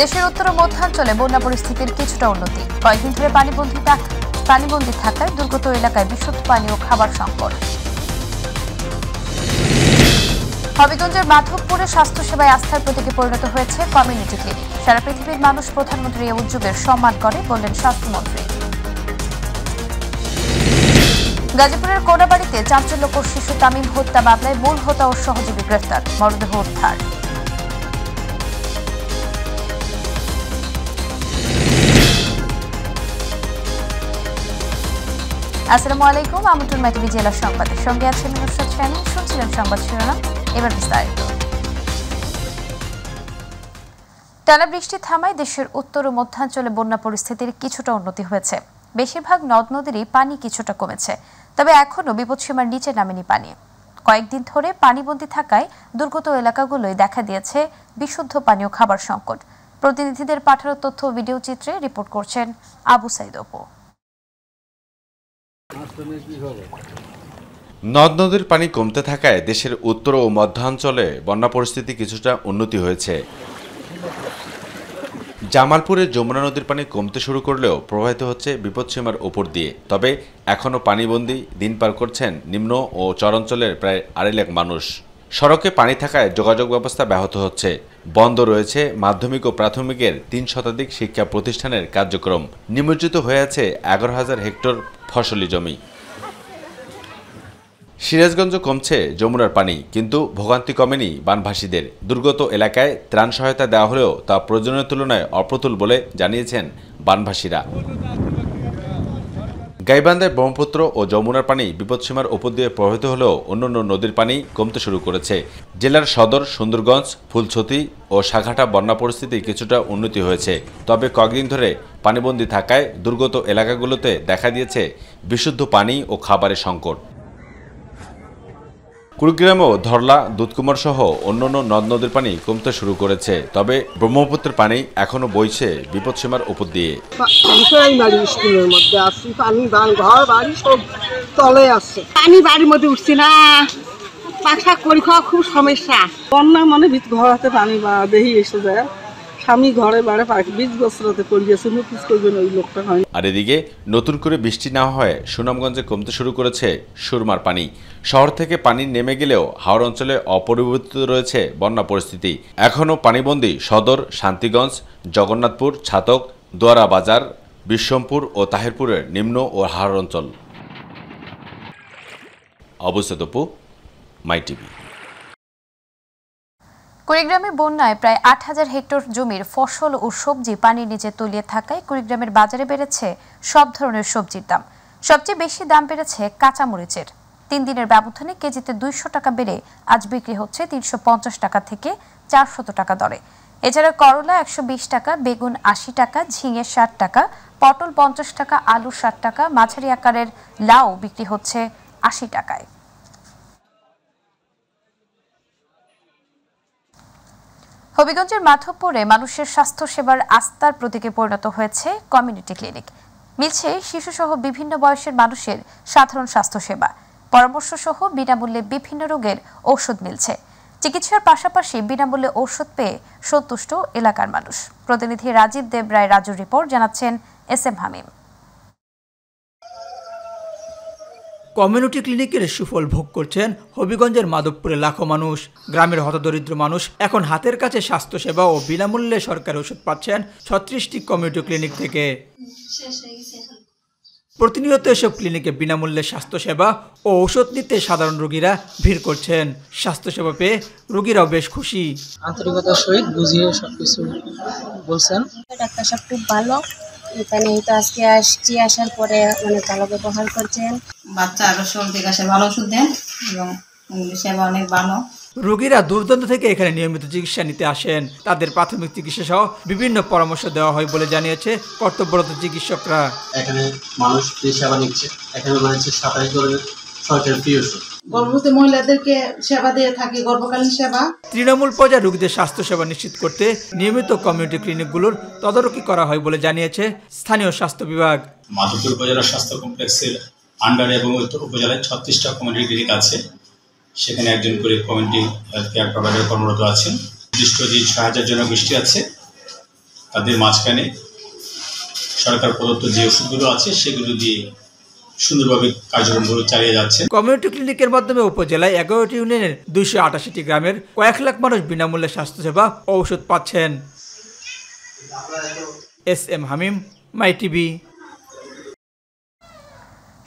দেশের উত্তর ও মধ্যাঞ্চলে বন্যা পরিস্থিতির কিছুটা উন্নতি কয়েকদিন ধরে পানিবন্দী পানিবন্দী থাকায় দুর্গত এলাকায় বিশুদ্ধ পানি ও খাবার সংকট হবিগঞ্জের মাধবপুরে স্বাস্থ্যসেবায় আস্থার প্রতীকে পরিণত হয়েছে কমিউনিটি ক্লিনিক সারা পৃথিবীর মানুষ প্রধানমন্ত্রী এই উদ্যোগের সম্মান করে বললেন স্বাস্থ্যমন্ত্রী গাজীপুরের কোনাবাড়িতে চাঞ্চল্যকর শিশু তামিম হত্যা মামলায় মূল হোতা ও সহযোগী গ্রেফতার মরদেহ উদ্ধার আসসালামু আলাইকুম আমন্ত্রণ জেলা সংবাদের সঙ্গে আছেন নুসরাত শাহিন শুনছিলেন সংবাদ শিরোনাম এবার বিস্তারিত টানা বৃষ্টি থামায় দেশের উত্তর ও মধ্যাঞ্চলে বন্যা পরিস্থিতির কিছুটা উন্নতি হয়েছে বেশিরভাগ নদ নদীরই পানি কিছুটা কমেছে তবে এখনও বিপদসীমার নিচে নামেনি পানি কয়েকদিন ধরে পানিবন্দি থাকায় দুর্গত এলাকাগুলোয় দেখা দিয়েছে বিশুদ্ধ পানীয় খাবার সংকট প্রতিনিধিদের পাঠানো তথ্য ভিডিও চিত্রে রিপোর্ট করছেন আবু সাইদ অপু নদ নদীর পানি কমতে থাকায় দেশের উত্তর ও মধ্যাঞ্চলে বন্যা পরিস্থিতি কিছুটা উন্নতি হয়েছে জামালপুরে যমুনা নদীর পানি কমতে শুরু করলেও প্রবাহিত হচ্ছে বিপদসীমার ওপর দিয়ে তবে এখনও পানিবন্দি দিন পার করছেন নিম্ন ও চরাঞ্চলের প্রায় আড়াই লাখ মানুষ সড়কে পানি থাকায় যোগাযোগ ব্যবস্থা ব্যাহত হচ্ছে বন্ধ রয়েছে মাধ্যমিক ও প্রাথমিকের তিন শতাধিক শিক্ষা প্রতিষ্ঠানের কার্যক্রম নিমজ্জিত হয়ে আছে এগারো হাজার হেক্টর ফসলি জমি সিরাজগঞ্জ কমছে যমুনার পানি কিন্তু ভোগান্তি কমেনি বানভাসীদের দুর্গত এলাকায় ত্রাণ সহায়তা দেওয়া হলেও তা প্রয়োজনের তুলনায় অপ্রতুল বলে জানিয়েছেন বানভাসীরা গাইবান্ধায় ব্রহ্মপুত্র ও যমুনার পানি বিপদসীমার উপর দিয়ে প্রবাহিত হলেও অন্যান্য নদীর পানি কমতে শুরু করেছে জেলার সদর সুন্দরগঞ্জ ফুলছতি ও শাখাটা বন্যা পরিস্থিতি কিছুটা উন্নতি হয়েছে তবে কয়েকদিন ধরে পানিবন্দী থাকায় দুর্গত এলাকাগুলোতে দেখা দিয়েছে বিশুদ্ধ পানি ও খাবারের সংকট কুড়িগ্রামেও ধরলা দুধকুমার সহ অন্যান্য নদ নদীর পানি কমতে শুরু করেছে তবে ব্রহ্মপুত্রের পানি এখনো বইছে বিপদসীমার উপর দিয়ে মধ্যে পানি ঘর বাড়ি সব তলে আসছে পানি বাড়ির মধ্যে উঠছি না পাখা করি খাওয়া খুব সমস্যা বন্যা মানে ঘর হাতে পানি দেহি এসে যায় স্বামী ঘরে বাড়ে বিশ বছরতে করবেন ওই লোকটা হয় আর এদিকে নতুন করে বৃষ্টি না হয় সুনামগঞ্জে কমতে শুরু করেছে সুরমার পানি শহর থেকে পানি নেমে গেলেও হাওড় অঞ্চলে অপরিবর্তিত রয়েছে বন্যা পরিস্থিতি এখনও পানিবন্দী সদর শান্তিগঞ্জ জগন্নাথপুর ছাতক দোয়ারা বাজার বিশ্বমপুর ও তাহিরপুরের নিম্ন ও হাওড় অঞ্চল অবস্থিত মাই টিভি কুড়িগ্রামে বন্যায় প্রায় আট হাজার হেক্টর জমির ফসল ও সবজি পানির নিচে তলিয়ে থাকায় কুড়িগ্রামের বাজারে বেড়েছে সব ধরনের সবজির দাম সবচেয়ে বেশি দাম বেড়েছে কাঁচামরিচের তিন দিনের ব্যবধানে কেজিতে দুইশো টাকা বেড়ে আজ বিক্রি হচ্ছে তিনশো টাকা থেকে চারশত টাকা দরে এছাড়া করলা একশো টাকা বেগুন আশি টাকা ঝিঙে ষাট টাকা পটল পঞ্চাশ টাকা আলু ষাট টাকা মাঝারি আকারের লাউ বিক্রি হচ্ছে আশি টাকায় হবিগঞ্জের মাধবপুরে মানুষের স্বাস্থ্য সেবার আস্থার প্রতীকে পরিণত হয়েছে কমিউনিটি ক্লিনিক মিলছে শিশুসহ বিভিন্ন বয়সের মানুষের সাধারণ স্বাস্থ্য সেবা পরামর্শ সহ বিনামূল্যে বিভিন্ন রোগের ঔষধ মিলছে চিকিৎসার পাশাপাশি বিনামূল্যে ঔষধ পেয়ে সন্তুষ্ট এলাকার মানুষ প্রতিনিধি রাজীব দেব রায় রাজুর রিপোর্ট জানাচ্ছেন এস এম হামিম কমিউনিটি ক্লিনিকের সুফল ভোগ করছেন হবিগঞ্জের মাধবপুরে লাখো মানুষ গ্রামের হতদরিদ্র মানুষ এখন হাতের কাছে স্বাস্থ্যসেবা ও বিনামূল্যে সরকারি ওষুধ পাচ্ছেন ছত্রিশটি কমিউনিটি ক্লিনিক থেকে প্রতিনিয়ত এসব ক্লিনিকে বিনামূল্যে স্বাস্থ্যসেবা ও ঔষধ নিতে সাধারণ রোগীরা ভিড় করছেন স্বাস্থ্যসেবা পেয়ে রোগীরাও বেশ খুশি আন্তরিকতার সহিত বুঝিয়ে সবকিছু বলছেন ডাক্তার সাহেব খুব ভালো এখানে তো আজকে আসছি আসার পরে অনেক ভালো ব্যবহার করছেন বাচ্চা আরও সর্দি কাশে ভালো ওষুধ দেন এবং সেবা অনেক ভালো রোগীরা দুর্দান্ত থেকে এখানে নিয়মিত চিকিৎসা নিতে আসেন তাদের প্রাথমিক চিকিৎসা সহ বিভিন্ন পরামর্শ দেওয়া হয় বলে জানিয়েছে কর্তব্যরত চিকিৎসকরা এখানে মানুষ সেবা নিচ্ছে এখানে রয়েছে সাতাশ ধরনের গর্ভবতী মহিলাদেরকে সেবা দিয়ে গর্ভকালীন সেবা তৃণমূল পর্যায়ে রোগীদের স্বাস্থ্য সেবা নিশ্চিত করতে নিয়মিত কমিউনিটি ক্লিনিকগুলোর তদারকি করা হয় বলে জানিয়েছে স্থানীয় স্বাস্থ্য বিভাগ মাধবপুর উপজেলা স্বাস্থ্য কমপ্লেক্সের আন্ডারে এবং উপজেলায় ছত্রিশটা কমিউনিটি ক্লিনিক আছে সেখানে একজন করে কমিউনিটি হেলথ কেয়ার প্রোভাইডার কর্মরত আছেন নির্দিষ্ট যে ছয় হাজার জনগোষ্ঠী আছে তাদের মাঝখানে সরকার প্রদত্ত যে ওষুধগুলো আছে সেগুলো দিয়ে সুন্দরভাবে কার্যক্রমগুলো চালিয়ে যাচ্ছে কমিউনিটি ক্লিনিকের মাধ্যমে উপজেলায় এগারোটি ইউনিয়নের দুইশো আটাশিটি গ্রামের কয়েক লাখ মানুষ বিনামূল্যে স্বাস্থ্যসেবা ওষুধ পাচ্ছেন S M Hamim My TV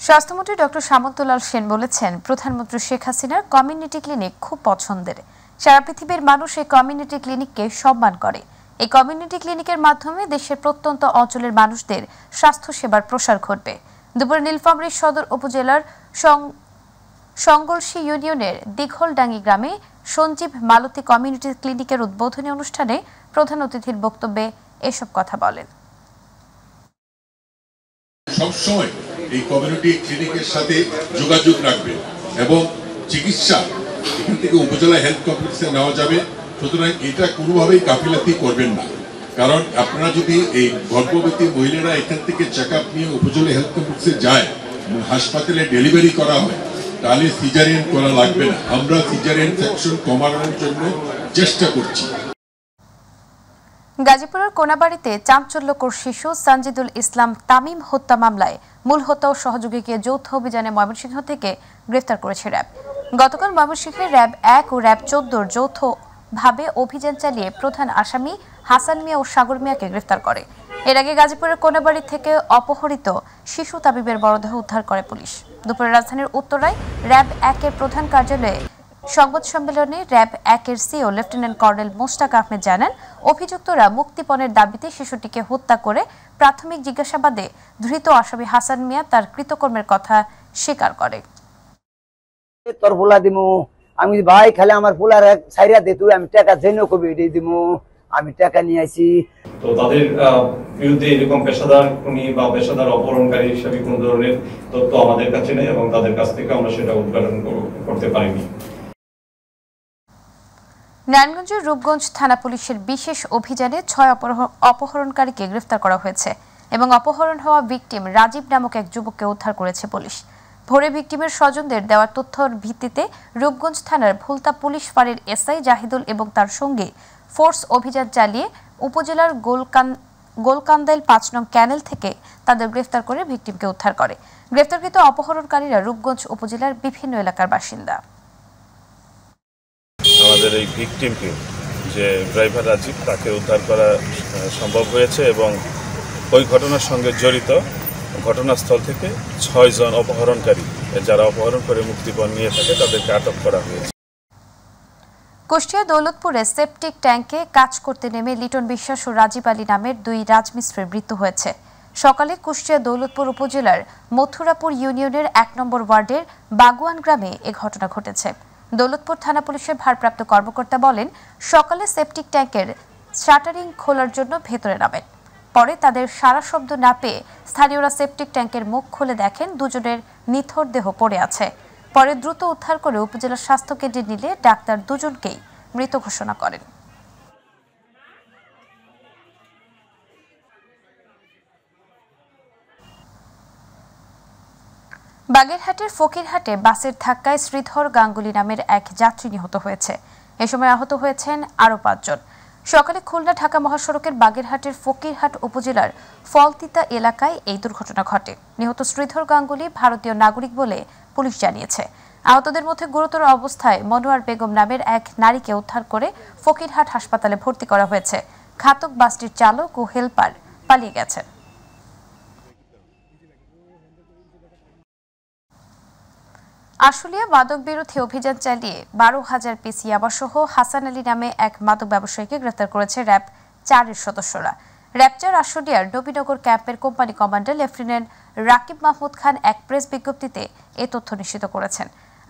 স্বাস্থ্যমন্ত্রী ডক্টর সামন্তলাল সেন বলেছেন প্রধানমন্ত্রী শেখ হাসিনার কমিউনিটি ক্লিনিক খুব পছন্দের সারা পৃথিবীর মানুষ এই কমিউনিটি ক্লিনিককে সম্মান করে এই কমিউনিটি ক্লিনিকের মাধ্যমে দেশের প্রত্যন্ত অঞ্চলের মানুষদের স্বাস্থ্যসেবার প্রসার ঘটবে দুপুরে নীলফামরী সদর উপজেলার সংগলসি ইউনিয়নের দীঘলডাঙ্গি গ্রামে সঞ্জীব মালতী কমিউনিটি ক্লিনিকের উদ্বোধনী অনুষ্ঠানে প্রধান অতিথির বক্তব্যে এসব কথা বলেন সবসময় এই কমিউনিটি ক্লিনিকের সাথে যোগাযোগ রাখবে এবং চিকিৎসা এখান থেকে উপজেলা হেলথ কমপ্লেক্সে নেওয়া যাবে সুতরাং এটা কোনোভাবেই কাফিলাতি করবেন না কারণ আপনারা যদি এই গর্ভবতী মহিলারা এখান থেকে চেক নিয়ে উপজেলা হেলথ কমপ্লেক্সে যায় হাসপাতালে ডেলিভারি করা হয় তাহলে সিজারিয়ান করা লাগবে না আমরা সিজারিয়ান সেকশন কমানোর জন্য চেষ্টা করছি গাজীপুরের কোনাবাড়িতে চাঞ্চল্যকর শিশু সানজিদুল ইসলাম তামিম হত্যা মামলায় মূল হত্যা ও সহযোগীকে যৌথ অভিযানে ময়মনসিংহ থেকে গ্রেফতার করেছে র্যাব গতকাল ময়মনসিংহে র্যাব এক ও র্যাব চোদ্দোর যৌথভাবে অভিযান চালিয়ে প্রধান আসামি হাসান মিয়া ও সাগর মিয়াকে গ্রেফতার করে এর আগে গাজীপুরের কোনাবাড়ি থেকে অপহৃত শিশু তাবিবের মরদেহ উদ্ধার করে পুলিশ দুপুরে রাজধানীর উত্তরায় র্যাব একের প্রধান কার্যালয়ে সংবাদ সম্মেলনে র্যাব একের CO lieutenant colonel Mostaq Ahmed জানান অভিযুক্তরা মুক্তিপণের দাবিতে শিশুটিকে হত্যা করে প্রাথমিক জিজ্ঞাসাবাদে ধৃত আসামি হাসান মিয়া তার কৃতকর্মের কথা স্বীকার করে তোর ফুলা দিমু আমি ভাই খালে আমার ফুলার সাইরা দে তুই আমি টাকা জেনে কবি দিমু আমি টাকা নিয়ে আইছি তো তাদের বিরুদ্ধে এরকম পেশাদার খুনি বা পেশাদার অপহরণকারী হিসাবে কোন ধরনের তথ্য আমাদের কাছে নেই এবং তাদের কাছ থেকে আমরা সেটা উদ্ঘাটন করতে পারিনি নারায়ণগঞ্জের রূপগঞ্জ থানা পুলিশের বিশেষ অভিযানে ছয় অপহরণকারীকে গ্রেফতার করা হয়েছে এবং অপহরণ হওয়া ভিকটিম রাজীব নামক এক যুবককে উদ্ধার করেছে পুলিশ ভোরে ভিকটিমের স্বজনদের দেওয়া তথ্যর ভিত্তিতে রূপগঞ্জ থানার ভুলতা পুলিশ ফাঁড়ির এসআই জাহিদুল এবং তার সঙ্গে ফোর্স অভিযান চালিয়ে উপজেলার গোলকান গোলকান্দাইল পাঁচ নং ক্যানেল থেকে তাদের গ্রেফতার করে ভিকটিমকে উদ্ধার করে গ্রেফতারকৃত অপহরণকারীরা রূপগঞ্জ উপজেলার বিভিন্ন এলাকার বাসিন্দা আমাদের এই ভিকটিমকে যে ড্রাইভার রাজীব তাকে উদ্ধার করা সম্ভব হয়েছে এবং ওই ঘটনার সঙ্গে জড়িত ঘটনাস্থল থেকে ছয়জন অপহরণকারী যারা অপহরণ করে মুক্তিপণ নিয়ে থাকে তাদেরকে আটক করা হয়েছে কুষ্টিয়া দৌলতপুরে সেপটিক ট্যাঙ্কে কাজ করতে নেমে লিটন বিশ্বাস ও রাজীব আলী নামের দুই রাজমিস্ত্রের মৃত্যু হয়েছে সকালে কুষ্টিয়া দৌলতপুর উপজেলার মথুরাপুর ইউনিয়নের এক নম্বর ওয়ার্ডের বাগুয়ান গ্রামে এ ঘটনা ঘটেছে দৌলতপুর থানা পুলিশের ভারপ্রাপ্ত কর্মকর্তা বলেন সকালে সেপটিক ট্যাঙ্কের শাটারিং খোলার জন্য ভেতরে নামেন পরে তাদের সারা শব্দ না পেয়ে স্থানীয়রা সেপটিক ট্যাঙ্কের মুখ খুলে দেখেন দুজনের নিথর দেহ পড়ে আছে পরে দ্রুত উদ্ধার করে উপজেলা স্বাস্থ্য কেন্দ্রে নিলে ডাক্তার দুজনকেই মৃত ঘোষণা করেন বাগেরহাটের ফকিরহাটে বাসের ধাক্কায় শ্রীধর গাঙ্গুলি নামের এক যাত্রী নিহত হয়েছে এ সময় আহত হয়েছেন আরও পাঁচজন সকালে খুলনা ঢাকা মহাসড়কের বাগেরহাটের ফকিরহাট উপজেলার ফলতিতা এলাকায় এই দুর্ঘটনা ঘটে নিহত শ্রীধর গাঙ্গুলি ভারতীয় নাগরিক বলে পুলিশ জানিয়েছে আহতদের মধ্যে গুরুতর অবস্থায় মনোয়ার বেগম নামের এক নারীকে উদ্ধার করে ফকিরহাট হাসপাতালে ভর্তি করা হয়েছে ঘাতক বাসটির চালক ও হেলপার পালিয়ে গেছেন আশুলিয়া মাদক বিরোধী অভিযান চালিয়ে বারো হাজার পিস ইয়াবাসহ হাসান আলী নামে এক মাদক ব্যবসায়ীকে গ্রেফতার করেছে র্যাব চারের সদস্যরা র্যাপচার আশুলিয়ার নবীনগর ক্যাম্পের company commander lieutenant Rakib Mahmud Khan এক প্রেস বিজ্ঞপ্তিতে এ তথ্য নিশ্চিত করেছেন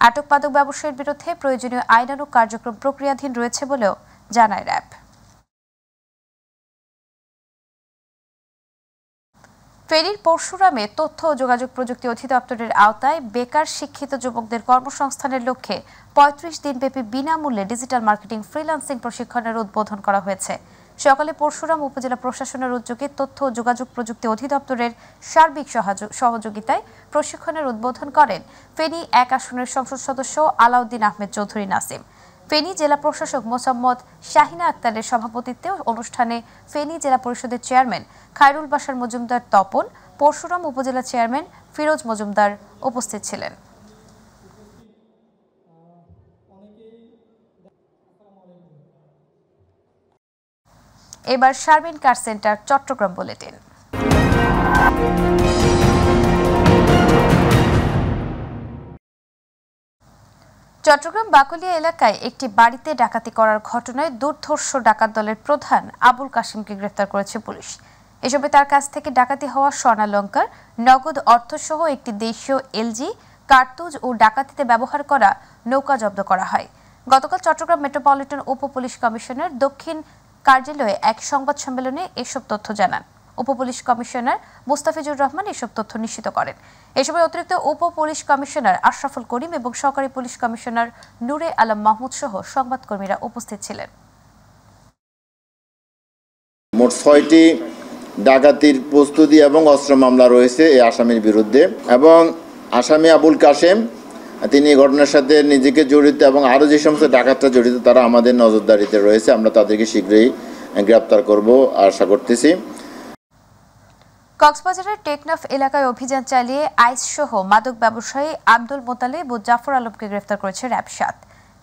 আটক মাদক ব্যবসায়ীর বিরুদ্ধে প্রয়োজনীয় আইনানুক কার্যক্রম প্রক্রিয়াধীন রয়েছে বলেও জানায় র্যাব ফেনীর পরশুরামে তথ্য ও যোগাযোগ প্রযুক্তি অধিদপ্তরের আওতায় বেকার শিক্ষিত যুবকদের কর্মসংস্থানের লক্ষ্যে পঁয়ত্রিশ দিনব্যাপী বিনামূল্যে ডিজিটাল মার্কেটিং ফ্রিল্যান্সিং প্রশিক্ষণের উদ্বোধন করা হয়েছে সকালে পরশুরাম উপজেলা প্রশাসনের উদ্যোগে তথ্য ও যোগাযোগ প্রযুক্তি অধিদপ্তরের সার্বিক সহযোগিতায় প্রশিক্ষণের উদ্বোধন করেন ফেনী এক আসনের সংসদ সদস্য আলাউদ্দিন আহমেদ চৌধুরী নাসিম ফেনী জেলা প্রশাসক মোসাম্মদ শাহিনা আক্তারের সভাপতিত্বে অনুষ্ঠানে ফেনী জেলা পরিষদের চেয়ারম্যান খায়রুল বাসার মজুমদার তপন পরশুরাম উপজেলা চেয়ারম্যান ফিরোজ মজুমদার উপস্থিত ছিলেন এবার শারমিন কার সেন্টার চট্টগ্রাম দিন চট্টগ্রাম বাকলিয়া এলাকায় একটি বাড়িতে ডাকাতি করার ঘটনায় দুর্ধর্ষ ডাকাত দলের প্রধান আবুল কাশিমকে গ্রেফতার করেছে পুলিশ এসবে তার কাছ থেকে ডাকাতি হওয়া স্বর্ণালঙ্কার নগদ অর্থসহ একটি দেশীয় এলজি কার্তুজ ও ডাকাতিতে ব্যবহার করা নৌকা জব্দ করা হয় গতকাল চট্টগ্রাম মেট্রোপলিটন উপ পুলিশ কমিশনার দক্ষিণ কার্যালয়ে এক সংবাদ সম্মেলনে এসব তথ্য জানান উপপুলিশ কমিশনার মুস্তাফিজুর রহমান এসব তথ্য নিশ্চিত করেন এ সময় অতিরিক্ত উপ পুলিশ কমিশনার আশরাফুল করিম এবং সহকারী পুলিশ কমিশনার নূরে আলম মাহমুদ সহ সংবাদকর্মীরা উপস্থিত ছিলেন মোট ছয়টি ডাকাতির প্রস্তুতি এবং অস্ত্র মামলা রয়েছে এই আসামির বিরুদ্ধে এবং আসামি আবুল কাশেম তিনি এই ঘটনার সাথে নিজেকে জড়িত এবং আরও যে সমস্ত ডাকাতরা জড়িত তারা আমাদের নজরদারিতে রয়েছে আমরা তাদেরকে শীঘ্রই গ্রেপ্তার করব আশা করতেছি কক্সবাজারের টেকনাফ এলাকায় অভিযান চালিয়ে আইস সহ মাদক ব্যবসায়ী আব্দুল মোতালেব ও জাফর আলমকে গ্রেফতার করেছে র্যাবসাত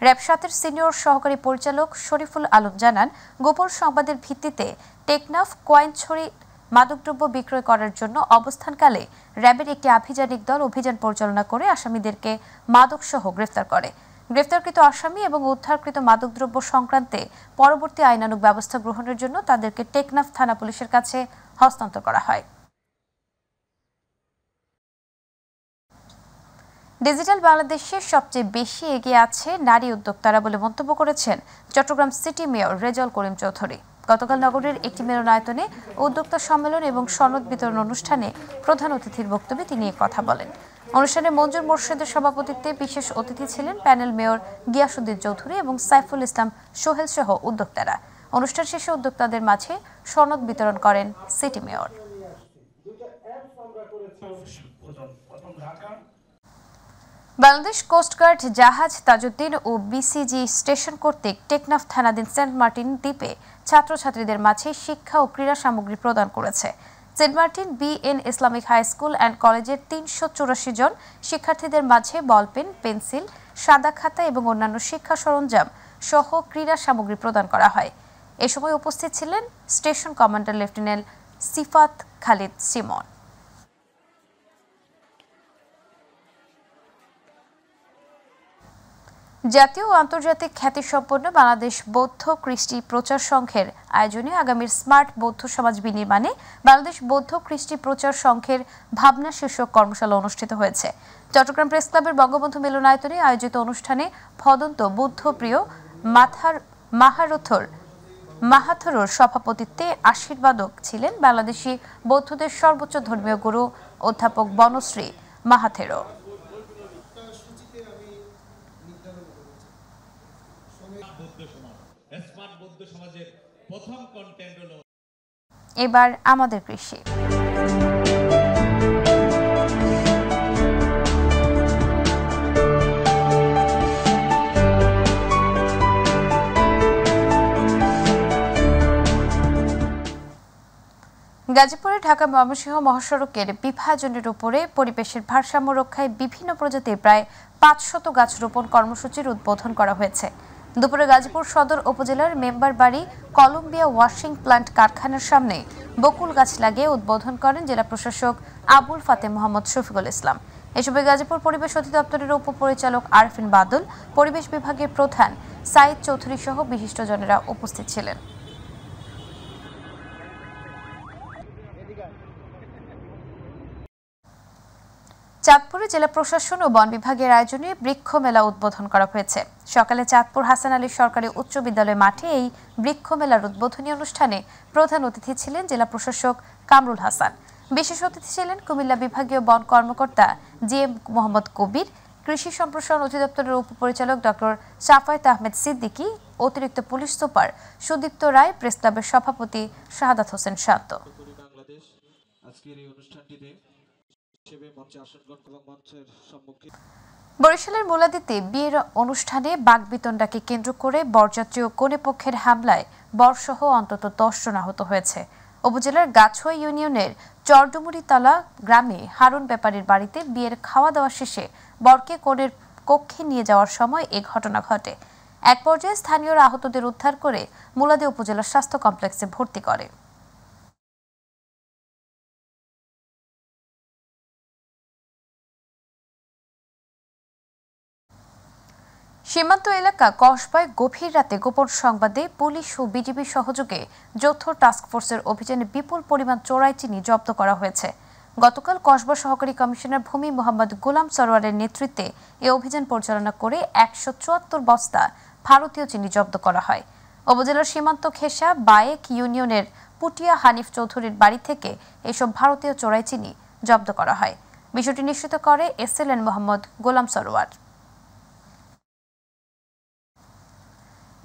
র্যাবসাতের সিনিয়র সহকারী পরিচালক শরীফুল আলম জানান গোপন সংবাদের ভিত্তিতে টেকনাফ কয়েনছড়ি মাদকদ্রব্য বিক্রয় করার জন্য অবস্থানকালে র্যাবের একটি আভিযানিক দল অভিযান পরিচালনা করে আসামিদেরকে মাদকসহ গ্রেফতার করে গ্রেফতারকৃত আসামি এবং উদ্ধারকৃত মাদকদ্রব্য সংক্রান্তে পরবর্তী আইনানুক ব্যবস্থা গ্রহণের জন্য তাদেরকে টেকনাফ থানা পুলিশের কাছে হস্তান্তর করা হয় ডিজিটাল বাংলাদেশে সবচেয়ে বেশি এগিয়ে আছে নারী উদ্যোক্তারা বলে মন্তব্য করেছেন চট্টগ্রাম সিটি মেয়র রেজল করিম চৌধুরী গতকাল নগরের একটি মিলনায়তনে উদ্যোক্তা সম্মেলন এবং সনদ বিতরণ অনুষ্ঠানে প্রধান অতিথির বক্তব্যে তিনি কথা বলেন অনুষ্ঠানে মঞ্জুর মোর্শেদের সভাপতিত্বে বিশেষ অতিথি ছিলেন প্যানেল মেয়র গিয়াসুদ্দিন চৌধুরী এবং সাইফুল ইসলাম সোহেল সহ উদ্যোক্তারা অনুষ্ঠান শেষে উদ্যোক্তাদের মাঝে সনদ বিতরণ করেন সিটি মেয়র বাংলাদেশ কোস্টগার্ড জাহাজ তাজউদ্দিন ও বিসিজি স্টেশন কর্তৃক টেকনাফ থানাধীন সেন্ট মার্টিন দ্বীপে ছাত্রছাত্রীদের মাঝে শিক্ষা ও ক্রীড়া সামগ্রী প্রদান করেছে Saint Martin BN Islamic high school and কলেজের তিনশো চুরাশি জন শিক্ষার্থীদের মাঝে বলপেন পেন্সিল সাদা খাতা এবং অন্যান্য শিক্ষা সরঞ্জাম সহ ক্রীড়া সামগ্রী প্রদান করা হয় এ সময় উপস্থিত ছিলেন station commander lieutenant Sifat Khalid Simon জাতীয় ও আন্তর্জাতিক খ্যাতিসম্পন্ন বাংলাদেশ বৌদ্ধ কৃষ্টি প্রচার সংঘের আয়োজনে আগামীর স্মার্ট বৌদ্ধ সমাজ বিনির্মাণে বাংলাদেশ বৌদ্ধ কৃষ্টি প্রচার সংঘের ভাবনা শীর্ষক কর্মশালা অনুষ্ঠিত হয়েছে চট্টগ্রাম প্রেস ক্লাবের বঙ্গবন্ধু মিলনায়তনে আয়োজিত অনুষ্ঠানে বৌদ্ধ বুদ্ধপ্রিয় মাথার মাহারথর মাহাথরুর সভাপতিত্বে আশীর্বাদক ছিলেন বাংলাদেশি বৌদ্ধদের সর্বোচ্চ ধর্মীয় গুরু অধ্যাপক বনশ্রী মাহাথেরো এবার আমাদের কৃষি গাজীপুরে ঢাকা ময়মনসিংহ মহাসড়কের বিভাজনের উপরে পরিবেশের ভারসাম্য রক্ষায় বিভিন্ন প্রজাতির প্রায় পাঁচশত গাছ রোপণ কর্মসূচির উদ্বোধন করা হয়েছে দুপুরে গাজীপুর সদর উপজেলার মেম্বার বাড়ি কলম্বিয়া ওয়াশিং প্লান্ট কারখানার সামনে বকুল গাছ লাগিয়ে উদ্বোধন করেন জেলা প্রশাসক আবুল ফাতে মোহাম্মদ শফিকুল ইসলাম এসবে গাজীপুর পরিবেশ অধিদপ্তরের উপপরিচালক আরফিন বাদল পরিবেশ বিভাগের প্রধান সাইদ চৌধুরী সহ বিশিষ্টজনেরা উপস্থিত ছিলেন চাঁদপুরে জেলা প্রশাসন ও বন বিভাগের আয়োজনে বৃক্ষ মেলা উদ্বোধন করা হয়েছে সকালে চাঁদপুর হাসান আলী সরকারি উচ্চ বিদ্যালয় মাঠে এই বৃক্ষ মেলার উদ্বোধনী অনুষ্ঠানে প্রধান অতিথি ছিলেন জেলা প্রশাসক কামরুল হাসান বিশেষ অতিথি ছিলেন কুমিল্লা বিভাগীয় বন কর্মকর্তা জি এম মোহাম্মদ কবির কৃষি সম্প্রসারণ অধিদপ্তরের উপপরিচালক ডক্টর সাফায়ত আহমেদ সিদ্দিকি অতিরিক্ত police super Sudipta Roy press ক্লাবের সভাপতি শাহাদাত হোসেন শান্ত আজকের এই অনুষ্ঠানটিতে বরিশালের মোলাদিতে বিয়ের অনুষ্ঠানে বাগবিতণ্ডাকে কেন্দ্র করে বরযাত্রী ও কনে পক্ষের হামলায় বরসহ অন্তত দশ জন আহত হয়েছে উপজেলার গাছুয়া ইউনিয়নের চরডুমুরিতলা গ্রামে হারুন ব্যাপারীর বাড়িতে বিয়ের খাওয়া দাওয়া শেষে বরকে কনের কক্ষে নিয়ে যাওয়ার সময় এ ঘটনা ঘটে এক পর্যায়ে স্থানীয়রা আহতদের উদ্ধার করে মোলাদে উপজেলা স্বাস্থ্য কমপ্লেক্সে ভর্তি করে সীমান্ত এলাকা কসবায় গভীর রাতে গোপন সংবাদে পুলিশ ও বিজিবি সহযোগে যৌথ টাস্কফোর্সের অভিযানে বিপুল পরিমাণ চোরাই চিনি জব্দ করা হয়েছে গতকাল কসবা সহকারী কমিশনার ভূমি মোহাম্মদ গোলাম সরোয়ারের নেতৃত্বে এ অভিযান পরিচালনা করে একশো চুয়াত্তর বস্তা ভারতীয় চিনি জব্দ করা হয় উপজেলার সীমান্ত খেসা বায়েক ইউনিয়নের পুটিয়া হানিফ চৌধুরীর বাড়ি থেকে এসব ভারতীয় চোরাই চিনি জব্দ করা হয় বিষয়টি নিশ্চিত করে এন মোহাম্মদ গোলাম সরোয়ার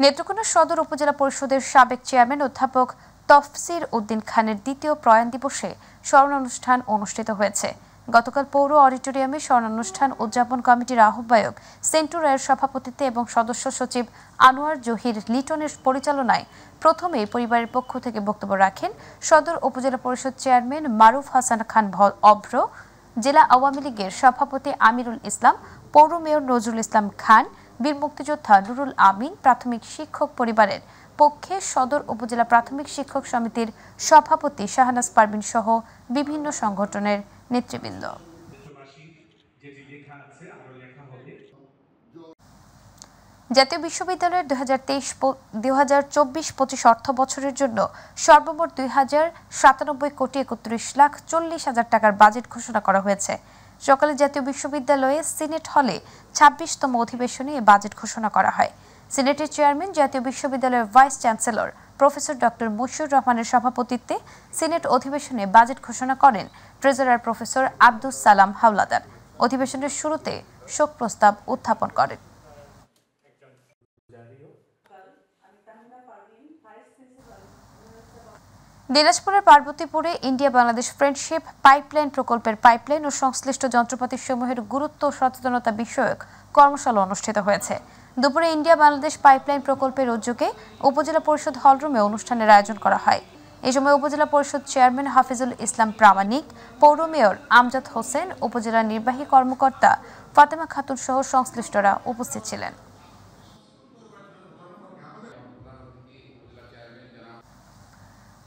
নেত্রকোনা সদর উপজেলা পরিষদের সাবেক চেয়ারম্যান অধ্যাপক তফসির উদ্দিন খানের দ্বিতীয় প্রয়াণ দিবসে অনুষ্ঠান অনুষ্ঠিত হয়েছে গতকাল পৌর অডিটোরিয়ামে অনুষ্ঠান উদযাপন কমিটির আহ্বায়ক সেন্টু রায়ের সভাপতিত্বে এবং সদস্য সচিব আনোয়ার জহির লিটনের পরিচালনায় প্রথমে পরিবারের পক্ষ থেকে বক্তব্য রাখেন সদর উপজেলা পরিষদ চেয়ারম্যান মারুফ হাসান খান অভ্র জেলা আওয়ামী লীগের সভাপতি আমিরুল ইসলাম পৌর মেয়র নজরুল ইসলাম খান বীর মুক্তিযোদ্ধা নুরুল আমিন প্রাথমিক শিক্ষক পরিবারের পক্ষে সদর উপজেলা প্রাথমিক শিক্ষক সমিতির সভাপতি শাহনাজ পারবিন সহ বিভিন্ন সংগঠনের নেতৃবৃন্দ জাতীয় বিশ্ববিদ্যালয়ের দুই হাজার তেইশ অর্থ বছরের জন্য সর্বমোট দুই হাজার সাতানব্বই কোটি একত্রিশ লাখ চল্লিশ হাজার টাকার বাজেট ঘোষণা করা হয়েছে সকালে জাতীয় বিশ্ববিদ্যালয়ে সিনেট হলে ছাব্বিশতম অধিবেশনে এ বাজেট ঘোষণা করা হয় সিনেটের চেয়ারম্যান জাতীয় বিশ্ববিদ্যালয়ের vice chancellor professor doctor Mushur রহমানের সভাপতিত্বে সিনেট অধিবেশনে বাজেট ঘোষণা করেন ট্রেজারার প্রফেসর আব্দুস সালাম হাওলাদার অধিবেশনের শুরুতে শোক প্রস্তাব উত্থাপন করেন দিনাজপুরের পার্বতীপুরে ইন্ডিয়া বাংলাদেশ ফ্রেন্ডশিপ পাইপলাইন প্রকল্পের পাইপলাইন ও সংশ্লিষ্ট যন্ত্রপাতি সমূহের গুরুত্ব সচেতনতা বিষয়ক কর্মশালা অনুষ্ঠিত হয়েছে দুপুরে ইন্ডিয়া বাংলাদেশ পাইপলাইন প্রকল্পের উদ্যোগে উপজেলা পরিষদ হলরুমে অনুষ্ঠানের আয়োজন করা হয় এ সময় উপজেলা পরিষদ চেয়ারম্যান হাফিজুল ইসলাম প্রামাণিক পৌর মেয়র আমজাদ হোসেন উপজেলা নির্বাহী কর্মকর্তা ফাতেমা খাতুন সহ সংশ্লিষ্টরা উপস্থিত ছিলেন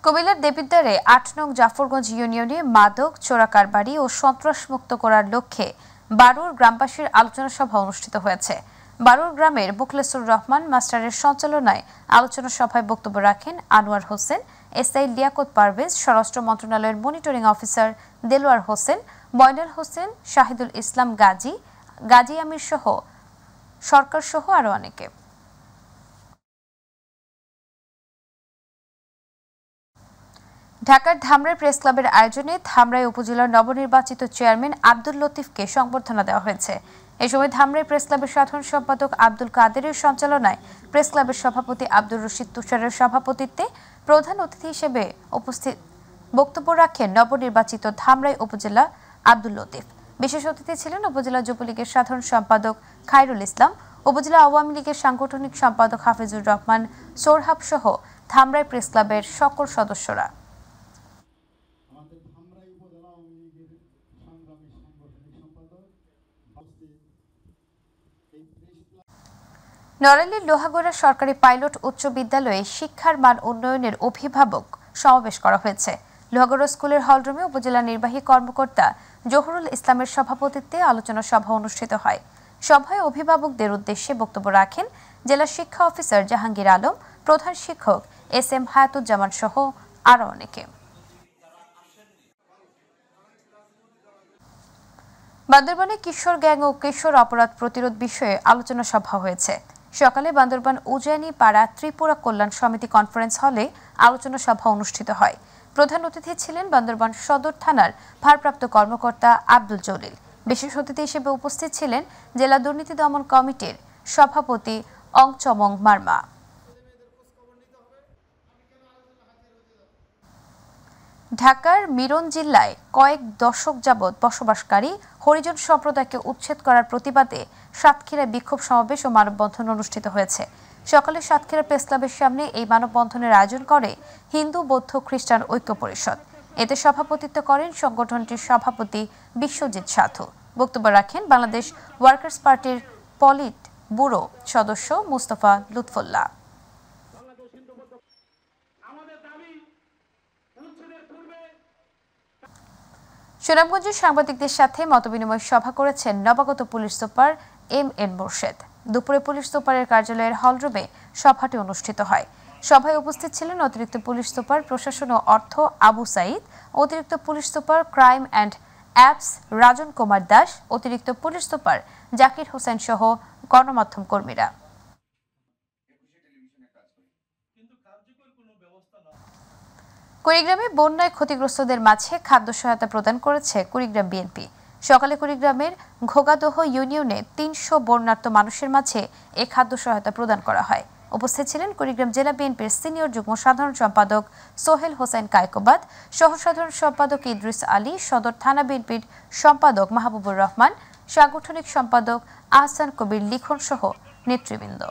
কুমিল্লার দেবিদ্বারে আট নং জাফরগঞ্জ ইউনিয়নে মাদক চোরাকারবারি ও সন্ত্রাসমুক্ত করার লক্ষ্যে বারুর গ্রামবাসীর আলোচনা সভা অনুষ্ঠিত হয়েছে বারুর গ্রামের মুখলেসুর রহমান মাস্টারের সঞ্চালনায় আলোচনা সভায় বক্তব্য রাখেন আনোয়ার হোসেন এসআই লিয়াকত পারভেজ স্বরাষ্ট্র মন্ত্রণালয়ের মনিটরিং অফিসার দেলোয়ার হোসেন ময়নাল হোসেন শাহিদুল ইসলাম গাজী গাজী আমির সহ সরকার সহ আরও অনেকে ঢাকার ধামরাই প্রেস ক্লাবের আয়োজনে ধামরাই উপজেলার নবনির্বাচিত চেয়ারম্যান আব্দুল লতিফকে সংবর্ধনা দেওয়া হয়েছে এ সময় ধামরাই প্রেস ক্লাবের সাধারণ সম্পাদক আব্দুল কাদেরের সঞ্চালনায় প্রেস ক্লাবের সভাপতি আব্দুল রশিদ তুষারের সভাপতিত্বে প্রধান অতিথি হিসেবে উপস্থিত বক্তব্য রাখেন নবনির্বাচিত ধামরাই উপজেলা আব্দুল লতিফ বিশেষ অতিথি ছিলেন উপজেলা যুবলীগের সাধারণ সম্পাদক খায়রুল ইসলাম উপজেলা আওয়ামী লীগের সাংগঠনিক সম্পাদক হাফিজুর রহমান সোরহাব সহ ধামরাই প্রেস ক্লাবের সকল সদস্যরা নড়াইলের লোহাগড়া সরকারি পাইলট উচ্চ বিদ্যালয়ে শিক্ষার মান উন্নয়নের অভিভাবক সমাবেশ করা হয়েছে লোহাগড়া স্কুলের হলরুমে উপজেলা নির্বাহী কর্মকর্তা জহুরুল ইসলামের সভাপতিত্বে আলোচনা সভা অনুষ্ঠিত হয় সভায় অভিভাবকদের উদ্দেশ্যে বক্তব্য রাখেন জেলা শিক্ষা অফিসার জাহাঙ্গীর আলম প্রধান শিক্ষক এস এম হায়াতুজ্জামান সহ আরও অনেকে বান্দরবানে কিশোর গ্যাং ও কিশোর অপরাধ প্রতিরোধ বিষয়ে আলোচনা সভা হয়েছে সকালে বান্দরবান উজানি পাড়া ত্রিপুরা কল্যাণ সমিতি কনফারেন্স হলে আলোচনা সভা অনুষ্ঠিত হয় প্রধান অতিথি ছিলেন বান্দরবান সদর থানার ভারপ্রাপ্ত কর্মকর্তা আব্দুল জলিল বিশেষ অতিথি হিসেবে উপস্থিত ছিলেন জেলা দুর্নীতি দমন কমিটির সভাপতি অংচমং মার্মা ঢাকার মিরন জেলায় কয়েক দশক যাবৎ বসবাসকারী হরিজন সম্প্রদায়কে উচ্ছেদ করার প্রতিবাদে সাতক্ষীরায় বিক্ষোভ সমাবেশ ও মানববন্ধন অনুষ্ঠিত হয়েছে সকালে সাতক্ষীরা প্রেস ক্লাবের সামনে এই মানববন্ধনের আয়োজন করে হিন্দু বৌদ্ধ খ্রিস্টান ঐক্য পরিষদ এতে সভাপতিত্ব করেন সংগঠনটির সভাপতি বিশ্বজিৎ সাধু বক্তব্য রাখেন বাংলাদেশ ওয়ার্কার্স পার্টির পলিট ব্যুরো সদস্য মুস্তফা লুৎফুল্লাহ সুনামগঞ্জে সাংবাদিকদের সাথে মতবিনিময় সভা করেছেন নবাগত police super M N Morshed দুপুরে পুলিশ সুপারের কার্যালয়ের হলরুমে সভাটি অনুষ্ঠিত হয় সভায় উপস্থিত ছিলেন অতিরিক্ত পুলিশ সুপার প্রশাসন ও অর্থ আবু সাইদ অতিরিক্ত police super crime and ops Rajan Kumar Das অতিরিক্ত পুলিশ সুপার জাকির হোসেন সহ গণমাধ্যম কর্মীরা কুড়িগ্রামে বন্যায় ক্ষতিগ্রস্তদের মাঝে খাদ্য সহায়তা প্রদান করেছে কুড়িগ্রাম বিএনপি সকালে কুড়িগ্রামের ঘোগাদহ ইউনিয়নে তিনশো বন্যার্ত মানুষের মাঝে এ খাদ্য সহায়তা প্রদান করা হয় উপস্থিত ছিলেন কুড়িগ্রাম জেলা বিএনপির সিনিয়র যুগ্ম সাধারণ সম্পাদক সোহেল হোসেন কায়কোবাদ সহ সাধারণ সম্পাদক ইদ্রিস আলী সদর থানা বিএনপির সম্পাদক মাহবুবুর রহমান সাংগঠনিক সম্পাদক আহসান কবির লিখন সহ নেতৃবৃন্দ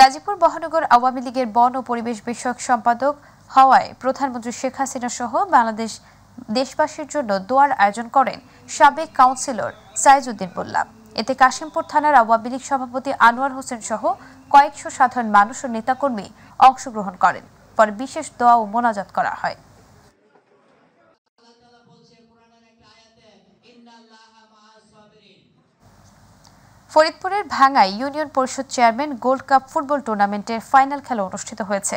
গাজীপুর মহানগর আওয়ামী লীগের বন ও পরিবেশ বিষয়ক সম্পাদক হওয়ায় প্রধানমন্ত্রী শেখ হাসিনা সহ বাংলাদেশ দেশবাসীর জন্য দোয়ার আয়োজন করেন সাবেক কাউন্সিলর সাইজুদ্দিন বললাম এতে কাশিমপুর থানার আওয়ামী লীগ সভাপতি আনোয়ার হোসেন সহ কয়েকশো সাধারণ মানুষ ও নেতাকর্মী অংশগ্রহণ করেন পরে বিশেষ দোয়া ও মোনাজাত করা হয় ফরিদপুরের ভাঙায় union parishad chairman gold cup football টুর্নামেন্টের ফাইনাল খেলা অনুষ্ঠিত হয়েছে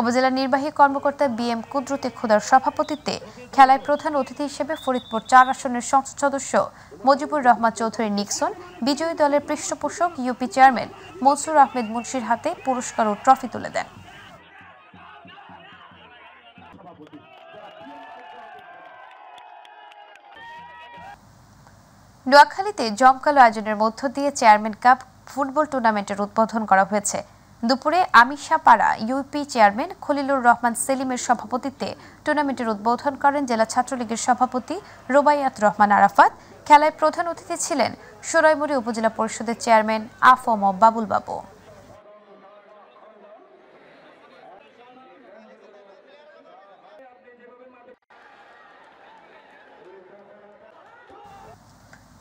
উপজেলা নির্বাহী কর্মকর্তা বি এম কুদরতি খুদার সভাপতিত্বে খেলায় প্রধান অতিথি হিসেবে ফরিদপুর চার আসনের সংসদ সদস্য মজিবুর রহমান চৌধুরী নিক্সন বিজয়ী দলের পৃষ্ঠপোষক ইউপি চেয়ারম্যান মনসুর আহমেদ মুন্সির হাতে পুরস্কার ও ট্রফি তুলে দেন নোয়াখালীতে জমকালো আয়োজনের মধ্য দিয়ে চেয়ারম্যান কাপ ফুটবল টুর্নামেন্টের উদ্বোধন করা হয়েছে দুপুরে পাড়া ইউপি চেয়ারম্যান খলিলুর রহমান সেলিমের সভাপতিত্বে টুর্নামেন্টের উদ্বোধন করেন জেলা ছাত্রলীগের সভাপতি রোবায়াত রহমান আরাফাত খেলায় প্রধান অতিথি ছিলেন সোরাইমুড়ি উপজেলা পরিষদের চেয়ারম্যান আফম বাবুল বাবু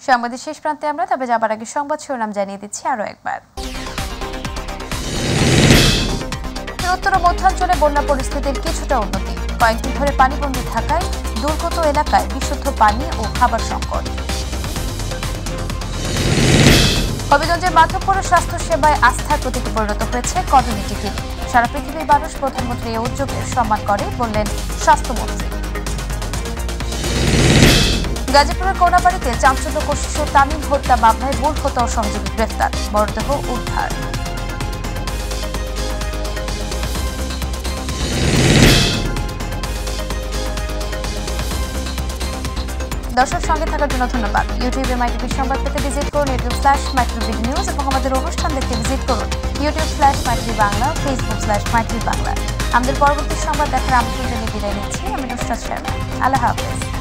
সংবাদের শেষ প্রান্তে আমরা তবে যাবার আগে সংবাদ শিরোনাম জানিয়ে দিচ্ছি আরও একবার উত্তর ও মধ্যাঞ্চলে বন্যা পরিস্থিতির কিছুটা উন্নতি কয়েকদিন ধরে পানিবন্দী থাকায় দুর্গত এলাকায় বিশুদ্ধ পানি ও খাবার সংকট হবিগঞ্জের মাধবপুর স্বাস্থ্য সেবায় আস্থার প্রতীকে পরিণত হয়েছে কমিউনিটি কিট সারা পৃথিবীর মানুষ প্রধানমন্ত্রী এই উদ্যোগের সম্মান করে বললেন স্বাস্থ্যমন্ত্রী গাজীপুরের কোনাবাড়িতে চাঞ্চল্যকর শিশু তামিম হত্যা মামলায় মূল হত্যা সহযোগী গ্রেফতার মরদেহ উদ্ধার দর্শক সঙ্গে থাকার জন্য ধন্যবাদ ইউটিউবে মাইটিভি সংবাদ পেতে ভিজিট করুন ইউটিউব স্ল্যাশ মাইটিভি নিউজ এবং আমাদের অনুষ্ঠান দেখতে ভিজিট করুন ইউটিউব স্ল্যাশ মাইক্রি বাংলা ফেসবুক স্ল্যাশ মাইক্রি বাংলা আমাদের পরবর্তী সংবাদ দেখার আমন্ত্রণ জানিয়ে বিদায় নিচ্ছি আমি নুসরাত শর্মা আল্লাহ হাফেজ